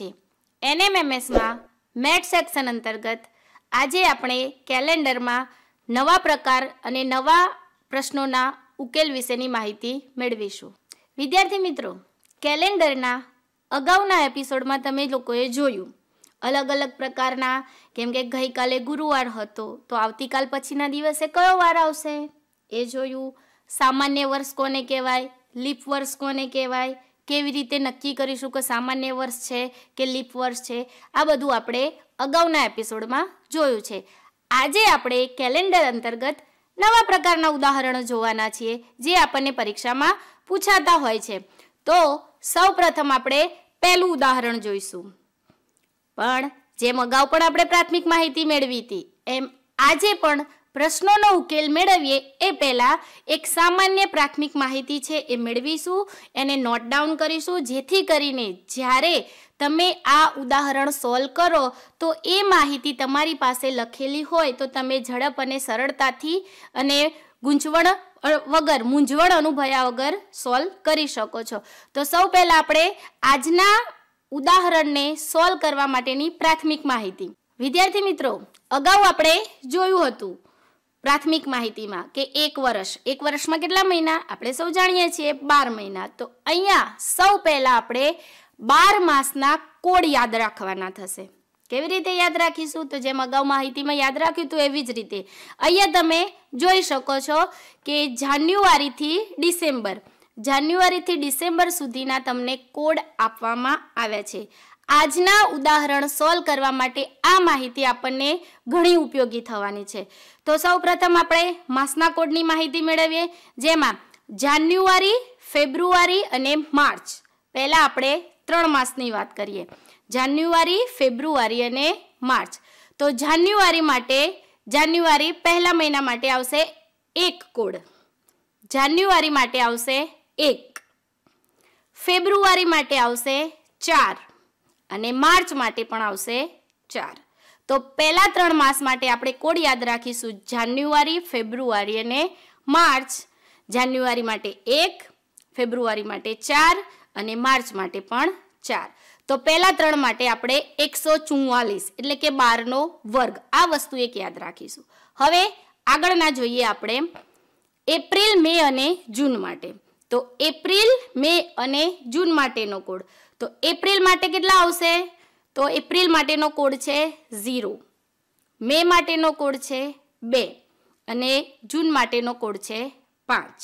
છે એનએમએમએસમાં mat section અંતર્ગત આજે આપણે કેલેન્ડરમાં નવા પ્રકાર અને નવા પ્રશ્નોના ઉકેલ વિશેની માહિતી મેળવીશું વિદ્યાર્થી મિત્રો કેલેન્ડરના અગાઉના એપિસોડમાં તમે લોકોએ જોયું અલગ અલગ પ્રકારના કેમ કે ગઈકાલે ગુરુવાર હતો તો આવતીકાલ પછીના દિવસે કયો વાર આવશે એ જોયું સામાન્ય વર્ષ કોને કહેવાય લીપ વર્ષ કોને કહેવાય કેવી રીતે નક્કી કરીશું કે સામાન્ય વર્ષ છે કે લીપ વર્ષ છે આ બધું આપણે અગાઉના એપિસોડમાં જોયું છે આજે આપણે કેલેન્ડર અંતર્ગત નવા પ્રકારના ઉદાહરણો જોવાના છીએ જે આપણને પરીક્ષામાં પૂછાતા હોય છે તો સૌપ્રથમ આપણે પહેલું ઉદાહરણ જોઈશું પણ જેમ અગાઉ પણ આપણે પ્રાથમિક માહિતી મેળવી હતી એમ આજે પણ પ્રશ્નોનો ઉકેલ મેળવીએ એ પહેલાં એક સામાન્ય પ્રાથમિક માહિતી છે એ મેળવીશું એને નોટ ડાઉન કરીશું જેથી કરીને જ્યારે તમે આ ઉદાહરણ સોલ્વ કરો તો એ માહિતી તમારી પાસે લખેલી હોય તો તમે ઝડપ અને સરળતાથી અને ગૂંચવણ વગર મૂંઝવણ અનુભયા વગર સોલ્વ કરી શકો છો તો સૌ પહેલાં આપણે આજના ઉદાહરણને સોલ્વ કરવા માટેની પ્રાથમિક માહિતી વિદ્યાર્થી મિત્રો અગાઉ આપણે જોયું હતું પ્રાથમિક માહિતીમાં કે એક વર્ષ એક વર્ષમાં કેટલા મહિના આપણે સૌ જાણીએ છીએ બાર મહિના તો અહીંયા સૌ પહેલાં આપણે બાર માસના કોડ યાદ રાખવાના થશે કેવી રીતે યાદ રાખીશું તો જેમ અગાઉ માહિતીમાં યાદ રાખ્યું હતું એવી જ રીતે અહીંયા તમે જોઈ શકો છો કે જાન્યુઆરીથી ડિસેમ્બર જાન્યુઆરીથી ડિસેમ્બર સુધીના તમને કોડ આપવામાં આવ્યા છે આજના ઉદાહરણ સોલ્વ કરવા માટે આ માહિતી આપણને ઘણી ઉપયોગી થવાની છે તો સૌપ્રથમ આપણે માસના કોડની માહિતી મેળવીએ જેમાં જાન્યુઆરી ફેબ્રુઆરી અને માર્ચ પહેલાં આપણે ત્રણ માસની વાત કરીએ જાન્યુઆરી ફેબ્રુઆરી અને માર્ચ તો જાન્યુઆરી માટે જાન્યુઆરી પહેલા મહિના માટે આવશે એક કોડ જાન્યુઆરી માટે આવશે એક ફેબ્રુઆરી માટે આવશે ચાર અને માર્ચ માટે પણ આવશે ચાર તો પહેલા ત્રણ માસ માટે આપણે કોડ યાદ રાખીશું જાન્યુઆરી ફેબ્રુઆરી અને માર્ચ જાન્યુઆરી માટે એક ફેબ્રુઆરી માટે ચાર અને માર્ચ માટે પણ ચાર તો પહેલા ત્રણ માટે આપણે એકસો ચુમ્વાલીસ એટલે કે બારનો વર્ગ આ વસ્તુ એક યાદ રાખીશું હવે આગળના જોઈએ આપણે એપ્રિલ મે અને જૂન માટે તો એપ્રિલ મે અને જૂન માટેનો કોડ તો એપ્રિલ માટે કેટલા આવશે તો એપ્રિલ માટેનો કોડ છે ઝીરો મે માટેનો કોડ છે બે અને જૂન માટેનો કોડ છે પાંચ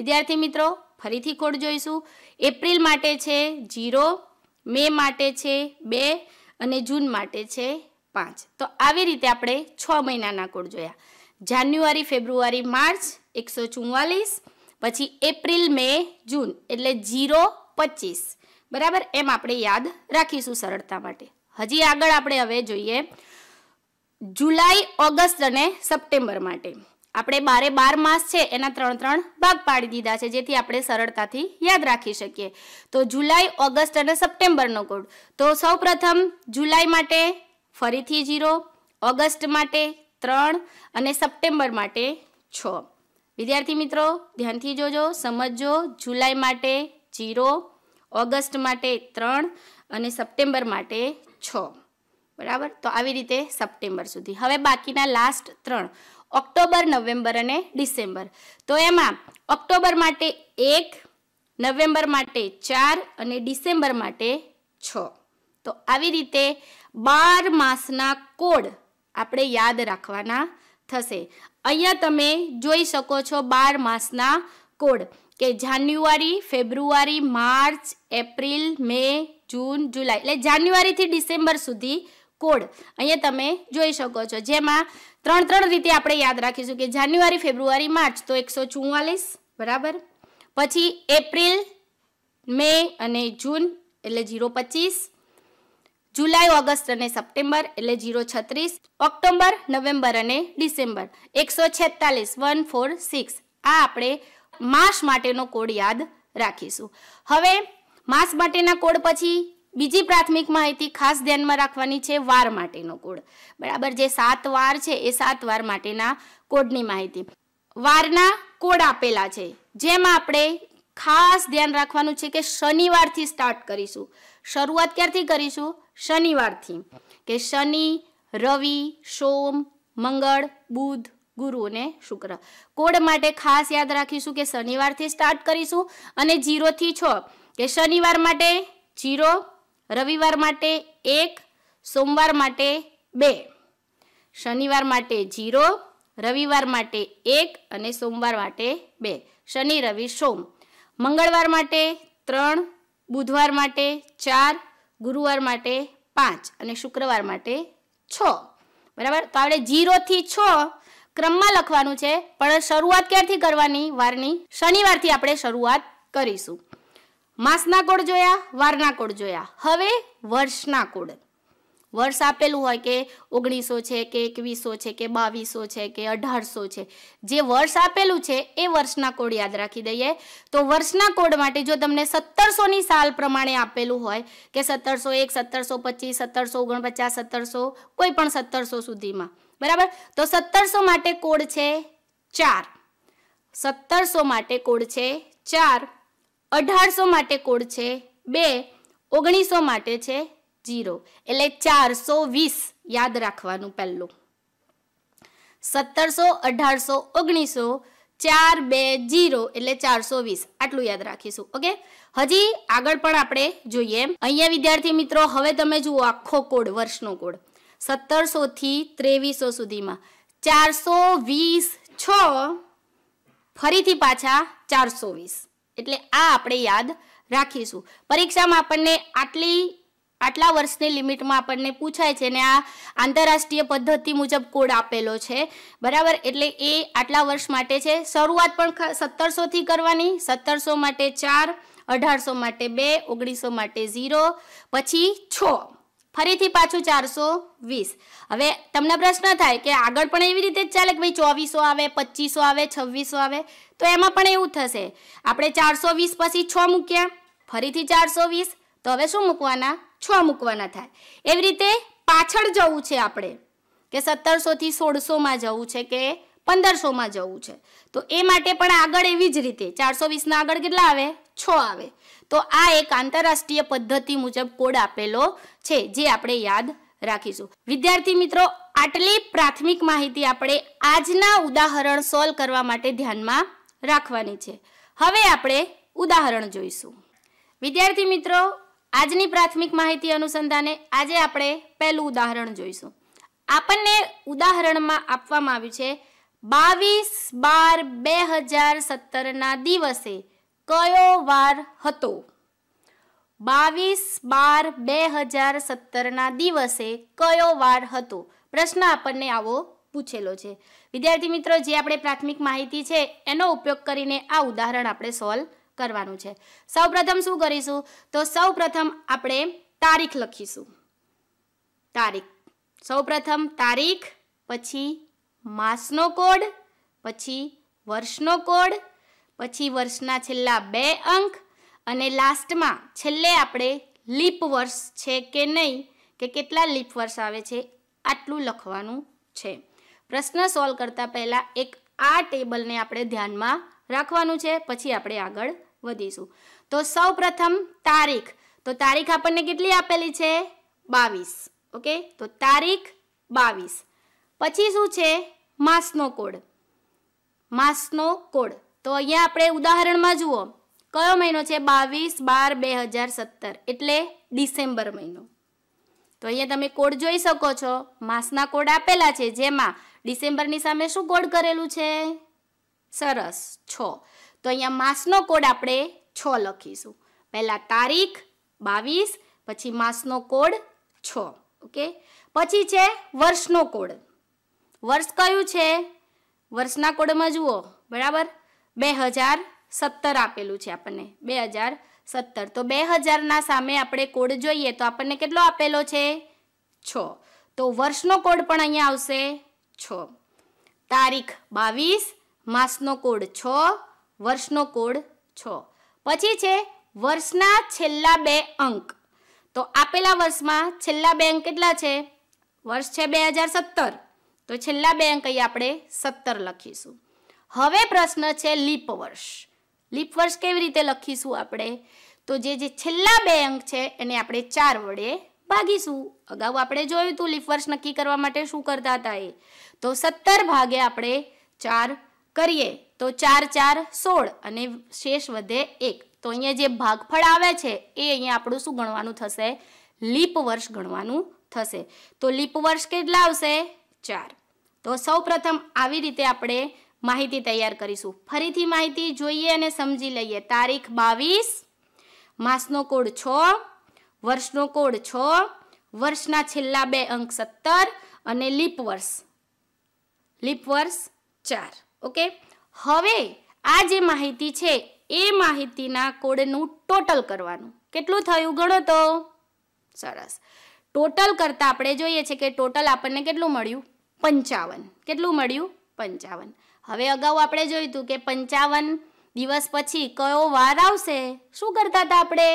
વિદ્યાર્થી મિત્રો ફરીથી કોડ જોઈશું એપ્રિલ માટે છે ઝીરો મે માટે છે બે અને જૂન માટે છે પાંચ તો આવી રીતે આપણે છ મહિનાના કોડ જોયા જાન્યુઆરી ફેબ્રુઆરી માર્ચ એકસો ચુમ્માલીસ પછી એપ્રિલ મે જૂન એટલે ઝીરો પચીસ બરાબર એમ આપણે યાદ રાખીશું સરળતા માટે હજી આગળ આપણે હવે જોઈએ જુલાઈ ઓગસ્ટ અને સપ્ટેમ્બર માટે આપણે બારે બાર માસ છે એના ત્રણ ત્રણ ભાગ પાડી દીધા છે જેથી આપણે સરળતાથી યાદ રાખી શકીએ તો જુલાઈ ઓગસ્ટ અને સપ્ટેમ્બરનો કોડ તો સૌપ્રથમ જુલાઈ માટે ફરીથી જીરો ઓગસ્ટ માટે ત્રણ અને સપ્ટેમ્બર માટે છ વિદ્યાર્થી મિત્રો ધ્યાનથી જોજો સમજો જુલાઈ માટે જીરો ઓગસ્ટ માટે ત્રણ અને સપ્ટેમ્બર માટે છ બરાબર તો આવી રીતે સપ્ટેમ્બર સુધી હવે બાકીના લાસ્ટ ત્રણ ઓક્ટોબર નવેમ્બર અને ડિસેમ્બર તો એમાં ઓક્ટોબર માટે એક નવેમ્બર માટે ચાર અને ડિસેમ્બર માટે છ તો આવી રીતે બાર માસના કોડ આપણે યાદ રાખવાના થશે અહીંયા તમે જોઈ શકો છો બાર માસના કોડ કે જાન્યુઆરી ફેબ્રુઆરી માર્ચ એપ્રિલ મે જૂન જુલાઈ એટલે જાન્યુઆરીથી ડિસેમ્બર સુધી કોડ અહીંયા તમે જોઈ શકો છો જેમાં ત્રણ ત્રણ રીતે આપણે યાદ રાખીશું કે જાન્યુઆરી ફેબ્રુઆરી માર્ચ તો એકસો બરાબર પછી એપ્રિલ મે અને જૂન એટલે ઝીરો પચીસ જુલાઈ ઓગસ્ટ અને સપ્ટેમ્બર એટલે ઝીરો છત્રીસ ઓક્ટોબર નવેમ્બર અને ડિસેમ્બર એકસો છેતાલીસ વન ફોર સિક્સ આ આપણે માસ માટેનો કોડ યાદ રાખીશું હવે માસ માટેના કોડ પછી બીજી પ્રાથમિક માહિતી ખાસ ધ્યાનમાં રાખવાની છે વાર માટેનો કોડ બરાબર જે સાત વાર છે એ સાત વાર માટેના કોડની માહિતી વારના કોડ આપેલા છે જેમાં આપણે ખાસ ધ્યાન રાખવાનું છે કે શનિવારથી સ્ટાર્ટ કરીશું શરૂઆત ક્યારથી કરીશું શનિવારથી કે શનિ રવિ સોમ મંગળ બુધ ગુરુ અને શુક્ર કોડ માટે ખાસ યાદ રાખીશું કે શનિવારથી સ્ટાર્ટ કરીશું અને જીરોથી છ કે શનિવાર માટે જીરો રવિવાર માટે એક સોમવાર માટે બે શનિવાર માટે જીરો રવિવાર માટે એક અને સોમવાર માટે બે શનિ રવિ સોમ મંગળવાર માટે ત્રણ બુધવાર માટે ચાર ગુરુવાર માટે પાંચ અને શુક્રવાર માટે છ બરાબર તો આપણે જીરોથી છ ક્રમમાં લખવાનું છે પણ શરૂઆત ક્યારથી કરવાની વારની શનિવારથી આપણે શરૂઆત કરીશું માસના કોડ જોયા વારના કોડ જોયા હવે વર્ષના કોડ વર્ષ આપેલું હોય કે ઓગણીસો છે કે એકવીસો છે કે બાવીસો છે કે અઢારસો છે જે વર્ષ આપેલું છે એ વર્ષના કોડ યાદ રાખી દઈએ તો વર્ષના કોડ માટે જો તમને સત્તરસોની સાલ પ્રમાણે આપેલું હોય કે સત્તરસો એક સત્તરસો પચીસ સત્તરસો ઓગણપચાસ સત્તરસો કોઈ પણ સત્તરસો સુધીમાં બરાબર તો સત્તરસો માટે કોડ છે ચાર સત્તરસો માટે કોડ છે ચાર અઢારસો માટે કોડ છે બે ઓગણીસો માટે છે જીરો એટલે ચારસો વીસ યાદ રાખવાનું પહેલું સત્તરસો અઢારસો ઓગણીસો ચાર બે જીરો એટલે ચારસો વીસ આટલું યાદ રાખીશું ઓકે હજી આગળ પણ આપણે જોઈએ અહીંયા વિદ્યાર્થી મિત્રો હવે તમે જુઓ આખો કોડ વર્ષનો કોડ સત્તરસોથી ત્રેવીસો સુધીમાં ચારસો વીસ છ ફરીથી પાછા ચારસો વીસ એટલે આ આપણે યાદ રાખીશું પરીક્ષામાં આપણને આટલી આટલા વર્ષની લિમિટમાં આપણને પૂછાય છે ને આ આંતરરાષ્ટ્રીય પદ્ધતિ મુજબ કોડ આપેલો છે બરાબર એટલે એ આટલા વર્ષ માટે છે શરૂઆત પણ સત્તરસોથી કરવાની સત્તરસો માટે ચાર અઢારસો માટે બે ઓગણીસો માટે ઝીરો પછી છ ફરીથી પાછું ચારસો વીસ હવે તમને પ્રશ્ન થાય કે આગળ પણ એવી રીતે જ ચાલે કે ભાઈ ચોવીસો આવે પચીસો આવે છવ્વીસો આવે તો એમાં પણ એવું થશે આપણે ચારસો વીસ પછી છ મૂક્યા ફરીથી ચારસો વીસ તો હવે શું મૂકવાના છ મૂકવાના થાય એવી રીતે પાછળ જવું છે આપણે કે સત્તરસોથી સોળસોમાં જવું છે કે પંદરસોમાં જવું છે તો એ માટે પણ આગળ એવી જ રીતે ચારસો વીસના આગળ કેટલા આવે છ આવે તો આ એક આંતરરાષ્ટ્રીય પદ્ધતિ મુજબ કોડ આપેલો છે જે આપણે યાદ રાખીશું વિદ્યાર્થી મિત્રો આટલી પ્રાથમિક માહિતી આપણે આજના ઉદાહરણ સોલ્વ કરવા માટે ધ્યાનમાં રાખવાની છે હવે આપણે ઉદાહરણ જોઈશું વિદ્યાર્થી મિત્રો આજની પ્રાથમિક માહિતી અનુસંધાને આજે આપણે પહેલું ઉદાહરણ જોઈશું આપણને ઉદાહરણમાં આપવામાં આવ્યું છે બાવીસ બાર બે હજાર સત્તરના દિવસે દિવસે કયો વાર હતો બાવીસ બાર બે હજાર સત્તરના દિવસે કયો વાર હતો પ્રશ્ન આપણને આવો પૂછેલો છે વિદ્યાર્થી મિત્રો જે આપણે પ્રાથમિક માહિતી છે એનો ઉપયોગ કરીને આ ઉદાહરણ આપણે સોલ્વ કરવાનું છે સૌપ્રથમ શું કરીશું તો સૌપ્રથમ આપણે તારીખ લખીશું તારીખ સૌપ્રથમ તારીખ પછી માસનો કોડ પછી વર્ષનો કોડ પછી વર્ષના છેલ્લા બે અંક અને લાસ્ટમાં છેલ્લે આપણે લીપ વર્ષ છે કે નહીં કે કેટલા લીપ વર્ષ આવે છે આટલું લખવાનું છે પ્રશ્ન સોલ્વ કરતાં પહેલાં એક આ ટેબલને આપણે ધ્યાનમાં રાખવાનું છે પછી આપણે આગળ વધીશું તો સૌ પ્રથમ તારીખ તો તારીખ આપણને કેટલી આપેલી છે બાવીસ ઓકે તો તારીખ બાવીસ પછી શું છે માસનો કોડ માસનો કોડ તો અહીંયા આપણે ઉદાહરણમાં જુઓ કયો મહિનો છે બાવીસ બાર બે હજાર સત્તર એટલે ડિસેમ્બર મહિનો તો અહીંયા તમે કોડ જોઈ શકો છો માસના કોડ આપેલા છે જેમાં ડિસેમ્બરની સામે શું કોડ કરેલું છે સરસ છ તો અહીંયા માસનો કોડ આપણે છ લખીશું પહેલાં તારીખ બાવીસ પછી માસનો કોડ છ ઓકે પછી છે વર્ષનો કોડ વર્ષ કયું છે વર્ષના કોડમાં જુઓ બરાબર બે હજાર સત્તર આપેલું છે આપણને બે હજાર સત્તર તો બે હજારના સામે આપણે કોડ જોઈએ તો આપણને કેટલો આપેલો છે છ તો વર્ષનો કોડ પણ અહીંયા આવશે છ તારીખ બાવીસ માસનો કોડ છ વર્ષનો કોડ છ પછી છે વર્ષના છેલ્લા બે અંક તો આપેલા વર્ષમાં છેલ્લા બે અંક કેટલા છે વર્ષ છે બે હજાર સત્તર તો છેલ્લા બે અંક અહીંયા આપણે સત્તર લખીશું હવે પ્રશ્ન છે લીપ વર્ષ લીપ વર્ષ કેવી રીતે લખીશું આપણે તો જે જે છેલ્લા બે અંક છે એને આપણે ચાર વડે ભાગીશું અગાઉ આપણે જોયું હતું લીપ વર્ષ નક્કી કરવા માટે શું કરતા હતા એ તો સત્તર ભાગે આપણે ચાર કરીએ તો ચાર ચાર સોળ અને શેષ વધે એક તો અહીંયા જે ભાગફળ આવે છે એ અહીંયા આપણું શું ગણવાનું થશે લીપ વર્ષ ગણવાનું થશે તો લીપ વર્ષ કેટલા આવશે ચાર તો સૌ આવી રીતે આપણે માહિતી તૈયાર કરીશું ફરીથી માહિતી જોઈએ અને સમજી લઈએ તારીખ બાવીસ માસનો કોડ છ વર્ષનો કોડ છ વર્ષના છેલ્લા બે અંક સત્તર અને લીપ વર્ષ લીપ વર્ષ ચાર ઓકે હવે આ જે માહિતી છે એ માહિતીના કોડનું ટોટલ કરવાનું કેટલું થયું ગણો તો સરસ ટોટલ કરતાં આપણે જોઈએ છે કે ટોટલ આપણને કેટલું મળ્યું પંચાવન કેટલું મળ્યું પંચાવન હવે અગાઉ આપણે જોયું હતું કે પંચાવન દિવસ પછી કયો વાર આવશે શું કરતા હતા આપણે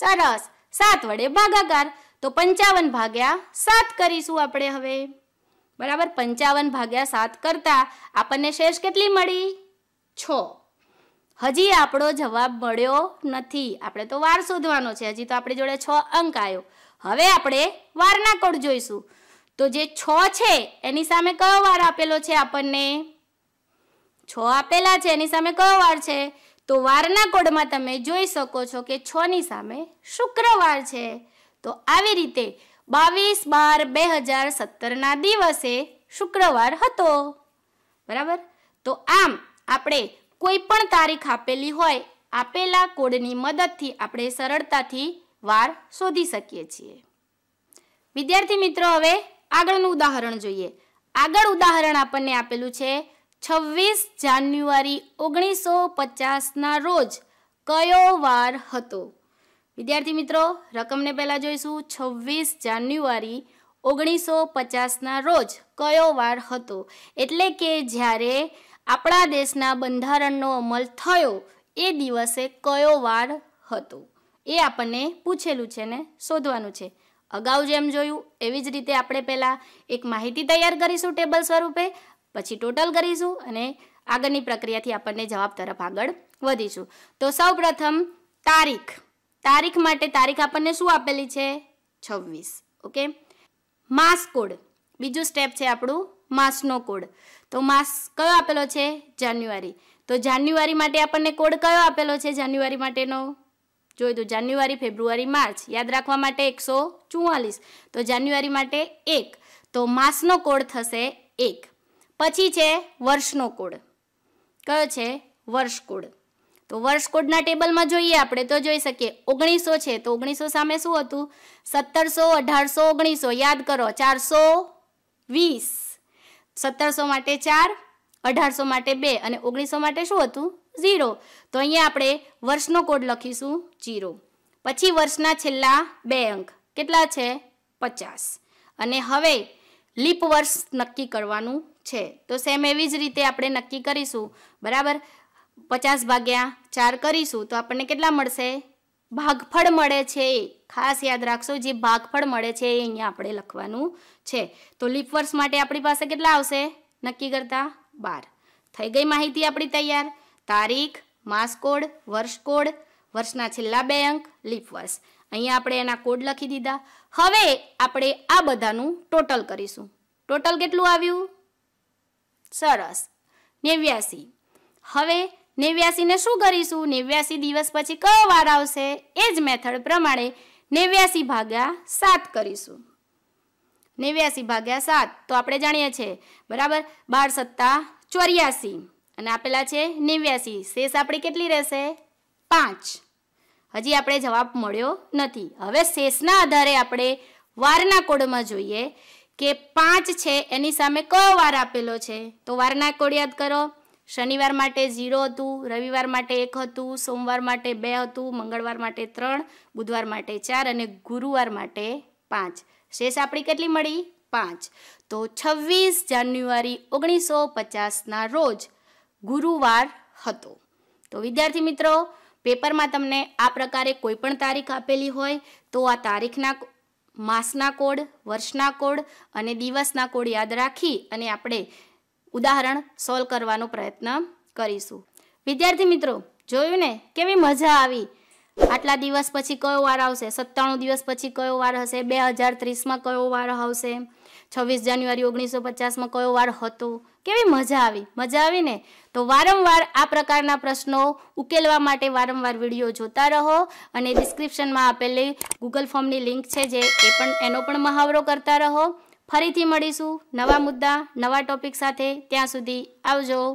સરસ સાત વડે ભાગાકાર તો પંચાવન ભાગ્યા સાત કરીશું આપણે હવે બરાબર પંચાવન ભાગ્યા સાત કરતા આપણને શેષ કેટલી મળી છ હજી આપણો જવાબ મળ્યો નથી આપણે તો વાર શોધવાનો છે હજી તો આપણી જોડે છ અંક આવ્યો હવે આપણે વારના કોડ જોઈશું તો જે છ છે એની સામે કયો વાર આપેલો છે આપણને છ આપેલા છે એની સામે કયો વાર છે તો વારના કોડમાં તમે જોઈ શકો છો કે છની સામે શુક્રવાર છે તો આવી રીતે બાવીસ બાર બે હજાર સત્તરના દિવસે શુક્રવાર હતો બરાબર તો આમ આપણે કોઈ પણ તારીખ આપેલી હોય આપેલા કોડની મદદથી આપણે સરળતાથી વાર શોધી શકીએ છીએ વિદ્યાર્થી મિત્રો હવે આગળનું ઉદાહરણ જોઈએ આગળ ઉદાહરણ આપણને આપેલું છે છવ્વીસ જાન્યુઆરી ઓગણીસો પચાસના રોજ કયો વાર હતો વિદ્યાર્થી મિત્રો રકમને પહેલાં જોઈશું છવ્વીસ જાન્યુઆરી ઓગણીસો પચાસના રોજ કયો વાર હતો એટલે કે જ્યારે આપણા દેશના બંધારણનો અમલ થયો એ દિવસે કયો વાર હતો એ આપણને પૂછેલું છે ને શોધવાનું છે અગાઉ જેમ જોયું એવી જ રીતે આપણે પહેલાં એક માહિતી તૈયાર કરીશું ટેબલ સ્વરૂપે પછી ટોટલ કરીશું અને આગળની પ્રક્રિયાથી આપણને જવાબ તરફ આગળ વધીશું તો સૌ તારીખ તારીખ માટે તારીખ આપણને શું આપેલી છે છવ્વીસ ઓકે માસ કોડ બીજું સ્ટેપ છે આપણું માસનો કોડ તો માસ કયો આપેલો છે જાન્યુઆરી તો જાન્યુઆરી માટે આપણને કોડ કયો આપેલો છે જાન્યુઆરી માટેનો જોઈ દો જાન્યુઆરી ફેબ્રુઆરી માર્ચ યાદ રાખવા માટે એકસો ચુમ્માલીસ તો જાન્યુઆરી માટે એક તો માસનો કોડ થશે એક પછી છે વર્ષનો કોડ કયો છે વર્ષ કોડ તો વર્ષ કોડના ટેબલમાં જોઈએ આપણે તો જોઈ શકીએ ઓગણીસો છે તો ઓગણીસો સામે શું હતું સત્તરસો અઢારસો ઓગણીસો યાદ કરો ચારસો વીસ સત્તરસો માટે ચાર અઢારસો માટે બે અને ઓગણીસો માટે શું હતું ઝીરો તો અહીંયા આપણે વર્ષનો કોડ લખીશું જીરો પછી વર્ષના છેલ્લા બે અંક કેટલા છે પચાસ અને હવે લીપ વર્ષ નક્કી કરવાનું છે તો સેમ એવી જ રીતે આપણે નક્કી કરીશું બરાબર પચાસ ભાગ્યા ચાર કરીશું તો આપણને કેટલા મળશે ભાગફળ મળે છે એ ખાસ યાદ રાખશો જે ભાગફળ મળે છે એ અહીંયા આપણે લખવાનું છે તો લીપ વર્ષ માટે આપણી પાસે કેટલા આવશે નક્કી કરતા બાર થઈ ગઈ માહિતી આપણી તૈયાર તારીખ માસકોડ વર્ષકોડ વર્ષના છેલ્લા બે અંક લીપ વર્ષ અહીંયા આપણે એના કોડ લખી દીધા હવે આપણે આ બધાનું ટોટલ કરીશું ટોટલ કેટલું આવ્યું સરસ નેવ્યાસી હવે નેવ્યાસીને શું કરીશું નેવ્યાસી દિવસ પછી કયો વાર આવશે એ જ મેથડ પ્રમાણે નેવ્યાસી ભાગ્યા સાત કરીશું નેવ્યાસી ભાગ્યા સાત તો આપણે જાણીએ છીએ બરાબર બાર સત્તા ચોર્યાસી અને આપેલા છે નેવ્યાસી શેષ આપણી કેટલી રહેશે પાંચ હજી આપણે જવાબ મળ્યો નથી હવે શેષના આધારે આપણે વારના કોડમાં જોઈએ કે પાંચ છે એની સામે કયો વાર આપેલો છે તો વારના કોડ યાદ કરો શનિવાર માટે ઝીરો હતું રવિવાર માટે એક હતું સોમવાર માટે બે હતું મંગળવાર માટે ત્રણ બુધવાર માટે ચાર અને ગુરુવાર માટે પાંચ શેષ આપણી કેટલી મળી પાંચ તો છવ્વીસ જાન્યુઆરી ઓગણીસો પચાસના રોજ ગુરુવાર હતો તો વિદ્યાર્થી મિત્રો પેપરમાં તમને આ પ્રકારે કોઈ પણ તારીખ આપેલી હોય તો આ તારીખના માસના કોડ વર્ષના કોડ અને દિવસના કોડ યાદ રાખી અને આપણે ઉદાહરણ સોલ્વ કરવાનો પ્રયત્ન કરીશું વિદ્યાર્થી મિત્રો જોયું ને કેવી મજા આવી આટલા દિવસ પછી કયો વાર આવશે સત્તાણું દિવસ પછી કયો વાર હશે બે હજાર ત્રીસમાં કયો વાર આવશે છવ્વીસ જાન્યુઆરી ઓગણીસો પચાસમાં કયો વાર હતો કેવી મજા આવી મજા આવી ને તો વારંવાર આ પ્રકારના પ્રશ્નો ઉકેલવા માટે વારંવાર વિડીયો જોતા રહો અને ડિસ્ક્રિપ્શનમાં આપેલી ગૂગલ ફોર્મની લિંક છે જે એ પણ એનો પણ મહાવરો કરતા રહો ફરીથી મળીશું નવા મુદ્દા નવા ટોપિક સાથે ત્યાં સુધી આવજો